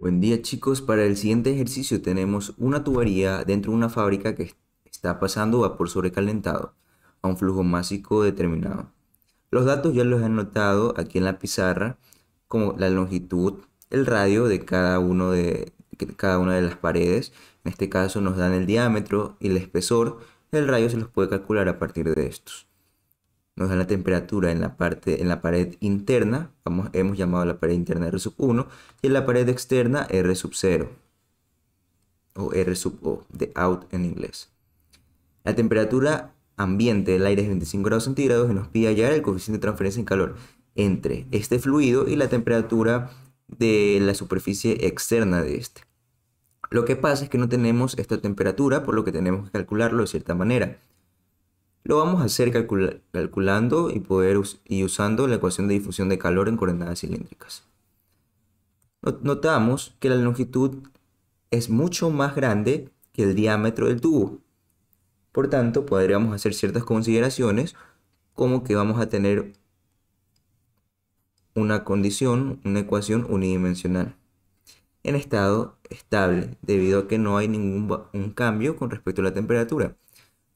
Buen día chicos, para el siguiente ejercicio tenemos una tubería dentro de una fábrica que está pasando vapor sobrecalentado a un flujo másico determinado. Los datos ya los he anotado aquí en la pizarra, como la longitud, el radio de cada, uno de cada una de las paredes, en este caso nos dan el diámetro y el espesor, el radio se los puede calcular a partir de estos nos da la temperatura en la, en la pared interna, hemos llamado la pared interna R sub 1, y en la pared externa R sub 0, o R sub de out en inglés. La temperatura ambiente del aire es 25 grados centígrados y nos pide hallar el coeficiente de transferencia en calor entre este fluido y la temperatura de la superficie externa de este. Lo que pasa es que no tenemos esta temperatura, por lo que tenemos que calcularlo de cierta manera. Lo vamos a hacer calculando y, poder y usando la ecuación de difusión de calor en coordenadas cilíndricas. Notamos que la longitud es mucho más grande que el diámetro del tubo. Por tanto, podríamos hacer ciertas consideraciones como que vamos a tener una condición, una ecuación unidimensional en estado estable, debido a que no hay ningún cambio con respecto a la temperatura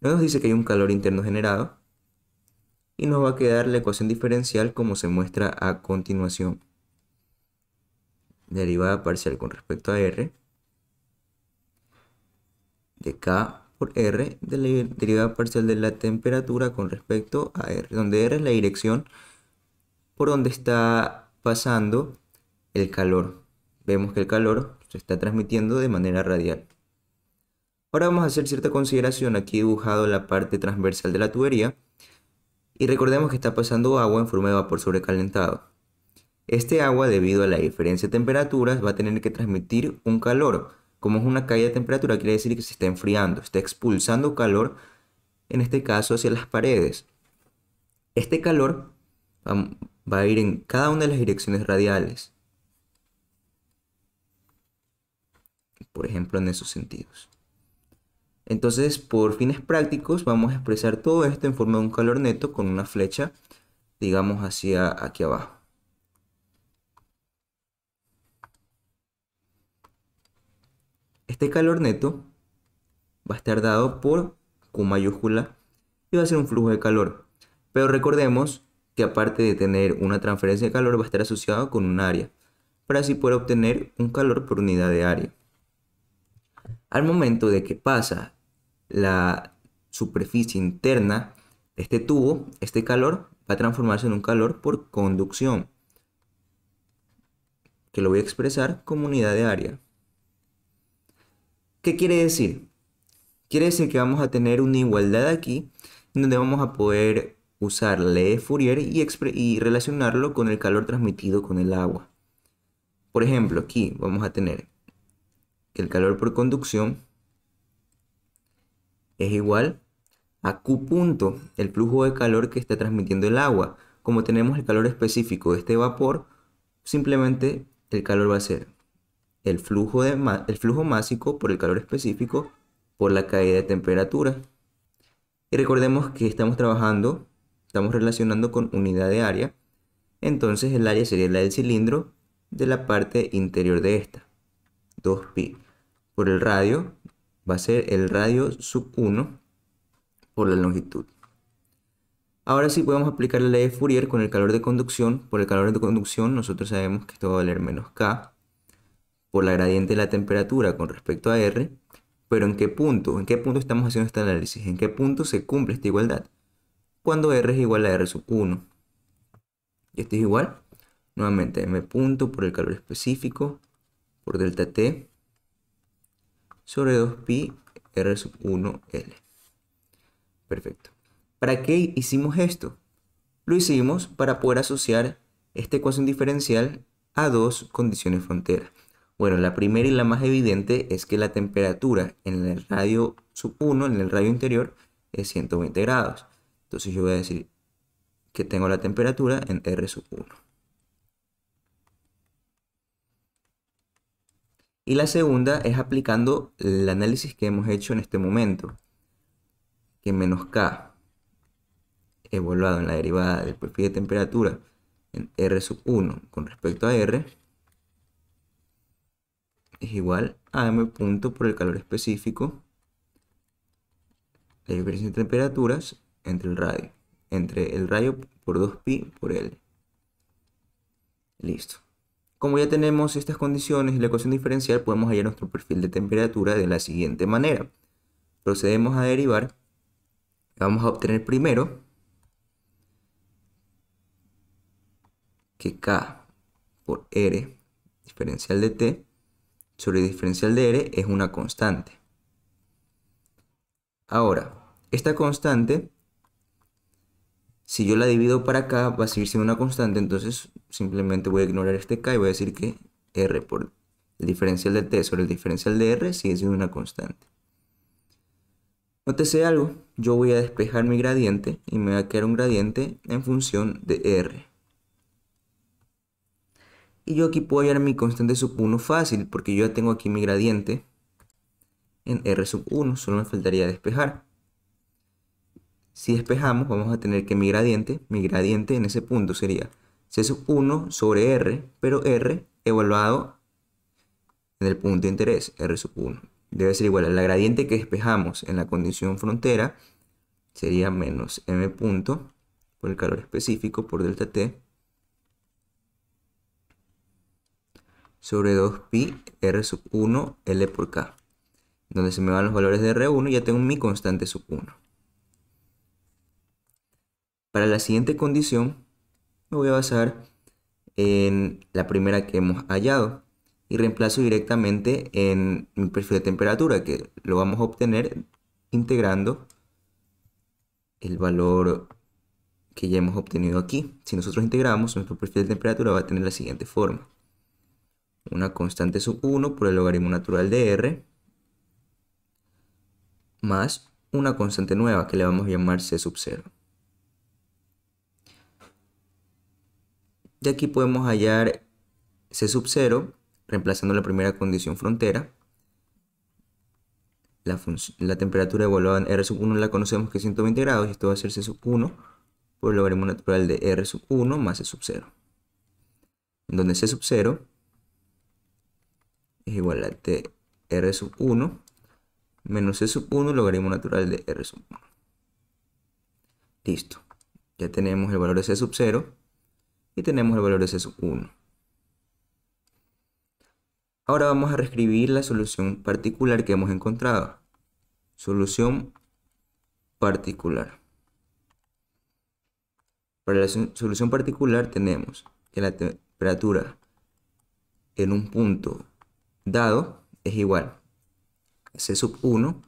nos dice que hay un calor interno generado y nos va a quedar la ecuación diferencial como se muestra a continuación. Derivada parcial con respecto a R de K por R de la derivada parcial de la temperatura con respecto a R, donde R es la dirección por donde está pasando el calor. Vemos que el calor se está transmitiendo de manera radial. Ahora vamos a hacer cierta consideración. Aquí dibujado la parte transversal de la tubería. Y recordemos que está pasando agua en forma de vapor sobrecalentado. Este agua, debido a la diferencia de temperaturas, va a tener que transmitir un calor. Como es una caída de temperatura, quiere decir que se está enfriando, está expulsando calor, en este caso hacia las paredes. Este calor va a ir en cada una de las direcciones radiales. Por ejemplo, en esos sentidos. Entonces, por fines prácticos, vamos a expresar todo esto en forma de un calor neto con una flecha, digamos, hacia aquí abajo. Este calor neto va a estar dado por Q mayúscula y va a ser un flujo de calor. Pero recordemos que aparte de tener una transferencia de calor va a estar asociado con un área, para así poder obtener un calor por unidad de área. Al momento de que pasa la superficie interna de este tubo, este calor, va a transformarse en un calor por conducción, que lo voy a expresar como unidad de área. ¿Qué quiere decir? Quiere decir que vamos a tener una igualdad aquí, donde vamos a poder usar la ley de Fourier y, y relacionarlo con el calor transmitido con el agua. Por ejemplo, aquí vamos a tener que el calor por conducción es igual a Q punto, el flujo de calor que está transmitiendo el agua. Como tenemos el calor específico de este vapor, simplemente el calor va a ser el flujo, de el flujo másico por el calor específico por la caída de temperatura. Y recordemos que estamos trabajando, estamos relacionando con unidad de área. Entonces el área sería la del cilindro de la parte interior de esta. 2pi por el radio va a ser el radio sub 1 por la longitud. Ahora sí podemos aplicar la ley de Fourier con el calor de conducción. Por el calor de conducción nosotros sabemos que esto va a valer menos K por la gradiente de la temperatura con respecto a R. Pero ¿en qué punto? ¿En qué punto estamos haciendo este análisis? ¿En qué punto se cumple esta igualdad? Cuando R es igual a R sub 1. Y esto es igual, nuevamente, M punto por el calor específico por delta T sobre 2pi r sub 1l. Perfecto. ¿Para qué hicimos esto? Lo hicimos para poder asociar esta ecuación diferencial a dos condiciones fronteras. Bueno, la primera y la más evidente es que la temperatura en el radio sub 1, en el radio interior, es 120 grados. Entonces yo voy a decir que tengo la temperatura en R sub 1. y la segunda es aplicando el análisis que hemos hecho en este momento, que menos K evaluado en la derivada del perfil de temperatura en R sub 1 con respecto a R es igual a M punto por el calor específico la diferencia de temperaturas entre el radio entre el rayo por 2pi por L listo como ya tenemos estas condiciones y la ecuación diferencial, podemos hallar nuestro perfil de temperatura de la siguiente manera. Procedemos a derivar. Vamos a obtener primero que K por R diferencial de T sobre diferencial de R es una constante. Ahora, esta constante si yo la divido para acá, va a seguir siendo una constante, entonces simplemente voy a ignorar este k y voy a decir que r por el diferencial de t sobre el diferencial de r sigue siendo una constante. Nótese algo, yo voy a despejar mi gradiente y me va a quedar un gradiente en función de r. Y yo aquí puedo hallar mi constante sub 1 fácil, porque yo ya tengo aquí mi gradiente en r sub 1, solo me faltaría despejar. Si despejamos, vamos a tener que mi gradiente, mi gradiente en ese punto sería C 1 sobre R, pero R evaluado en el punto de interés, R 1. Debe ser igual a la gradiente que despejamos en la condición frontera, sería menos M punto por el calor específico por delta T sobre 2pi R 1 L por K. Donde se me van los valores de R1 ya tengo mi constante sub 1. Para la siguiente condición me voy a basar en la primera que hemos hallado y reemplazo directamente en mi perfil de temperatura que lo vamos a obtener integrando el valor que ya hemos obtenido aquí. Si nosotros integramos, nuestro perfil de temperatura va a tener la siguiente forma. Una constante sub 1 por el logaritmo natural de R más una constante nueva que le vamos a llamar C sub 0. Y aquí podemos hallar C sub 0, reemplazando la primera condición frontera. La, la temperatura evaluada en R sub 1 la conocemos que es 120 grados y esto va a ser C sub 1 por el pues logaritmo natural de R sub 1 más C sub 0. donde C sub 0 es igual a T R sub 1 menos C sub 1 logaritmo natural de R sub 1. Listo. Ya tenemos el valor de C sub 0 y tenemos el valor de C 1. Ahora vamos a reescribir la solución particular que hemos encontrado. Solución particular. Para la solución particular tenemos que la temperatura en un punto dado es igual a C sub 1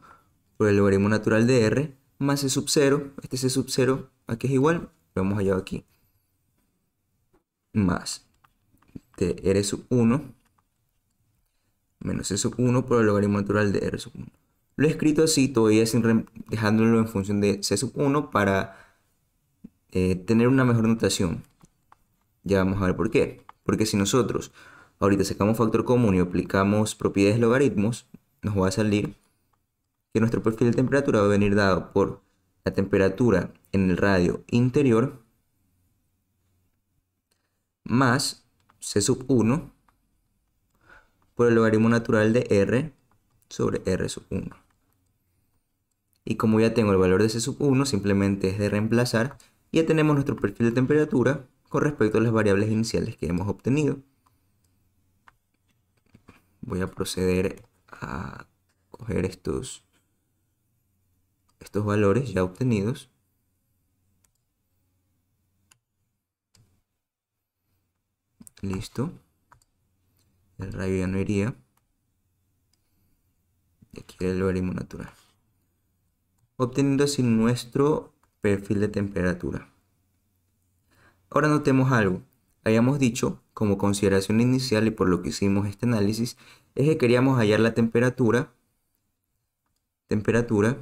por el logaritmo natural de R más C sub 0. Este C sub 0 aquí es igual, lo hemos hallado aquí más de r 1 menos c 1 por el logaritmo natural de r sub 1. Lo he escrito así todavía sin dejándolo en función de c 1 para eh, tener una mejor notación. Ya vamos a ver por qué. Porque si nosotros ahorita sacamos factor común y aplicamos propiedades logaritmos, nos va a salir que nuestro perfil de temperatura va a venir dado por la temperatura en el radio interior más C sub 1 por el logaritmo natural de R sobre R sub 1. Y como ya tengo el valor de C sub 1, simplemente es de reemplazar y ya tenemos nuestro perfil de temperatura con respecto a las variables iniciales que hemos obtenido. Voy a proceder a coger estos, estos valores ya obtenidos Listo. El rayo ya no iría. Y aquí el logaritmo natural. Obteniendo así nuestro perfil de temperatura. Ahora notemos algo. Habíamos dicho, como consideración inicial y por lo que hicimos este análisis, es que queríamos hallar la temperatura, temperatura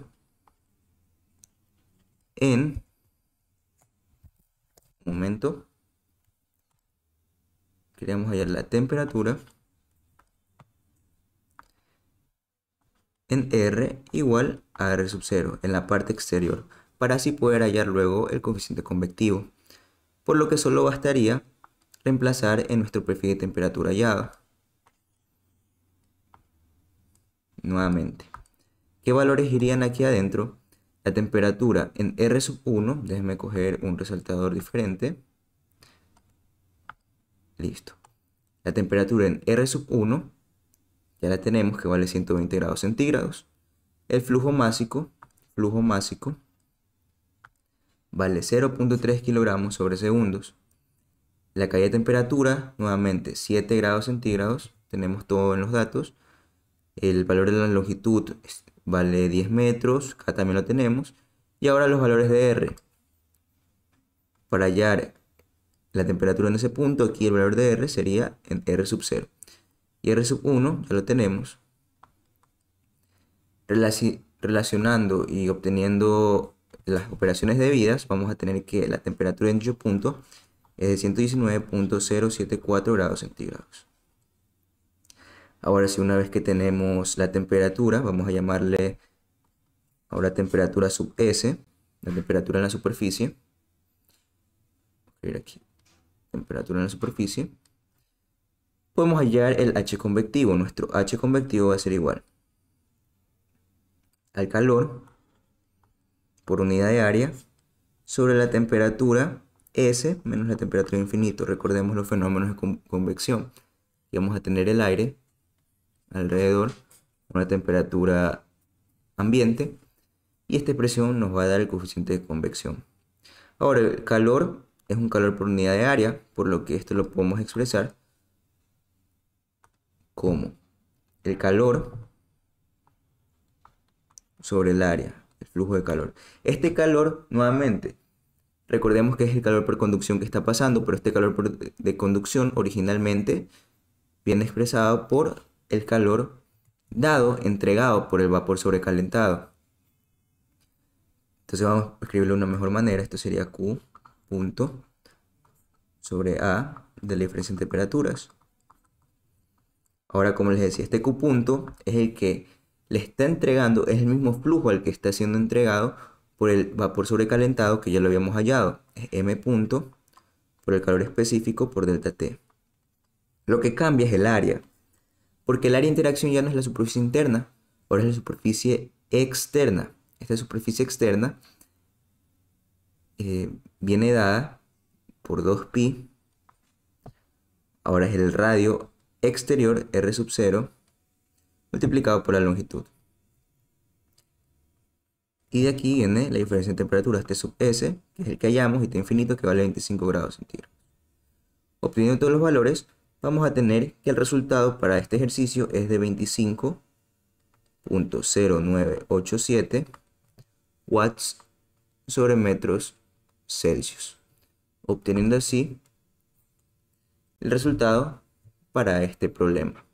en, momento, queremos hallar la temperatura en R igual a R sub 0 en la parte exterior, para así poder hallar luego el coeficiente convectivo, por lo que solo bastaría reemplazar en nuestro perfil de temperatura hallada. Nuevamente, ¿qué valores irían aquí adentro? La temperatura en R sub 1, déjenme coger un resaltador diferente, Listo. La temperatura en R sub 1, ya la tenemos, que vale 120 grados centígrados. El flujo másico, flujo másico, vale 0.3 kilogramos sobre segundos. La caída de temperatura, nuevamente 7 grados centígrados, tenemos todo en los datos. El valor de la longitud vale 10 metros, acá también lo tenemos. Y ahora los valores de R. Para hallar la temperatura en ese punto, aquí el valor de R sería en R sub 0. Y R sub 1 ya lo tenemos. relacionando y obteniendo las operaciones debidas, vamos a tener que la temperatura en dicho punto es de 119.074 grados centígrados. Ahora sí, una vez que tenemos la temperatura, vamos a llamarle ahora temperatura sub S, la temperatura en la superficie. ir aquí temperatura en la superficie, podemos hallar el H convectivo. Nuestro H convectivo va a ser igual al calor por unidad de área sobre la temperatura S menos la temperatura infinito. Recordemos los fenómenos de convección. Y vamos a tener el aire alrededor una temperatura ambiente y esta expresión nos va a dar el coeficiente de convección. Ahora, el calor es un calor por unidad de área, por lo que esto lo podemos expresar como el calor sobre el área, el flujo de calor. Este calor, nuevamente, recordemos que es el calor por conducción que está pasando, pero este calor de conducción originalmente viene expresado por el calor dado, entregado por el vapor sobrecalentado. Entonces vamos a escribirlo de una mejor manera, esto sería Q punto sobre A de la diferencia en temperaturas. Ahora, como les decía, este Q punto es el que le está entregando, es el mismo flujo al que está siendo entregado por el vapor sobrecalentado que ya lo habíamos hallado. Es M punto por el calor específico por delta T. Lo que cambia es el área, porque el área de interacción ya no es la superficie interna, ahora es la superficie externa. Esta superficie externa eh, viene dada por 2pi, ahora es el radio exterior R sub 0 multiplicado por la longitud. Y de aquí viene la diferencia de temperatura, T este sub S, que es el que hallamos, y T este infinito, que vale 25 grados centígrados. Obteniendo todos los valores, vamos a tener que el resultado para este ejercicio es de 25.0987 watts sobre metros Celsius, obteniendo así el resultado para este problema.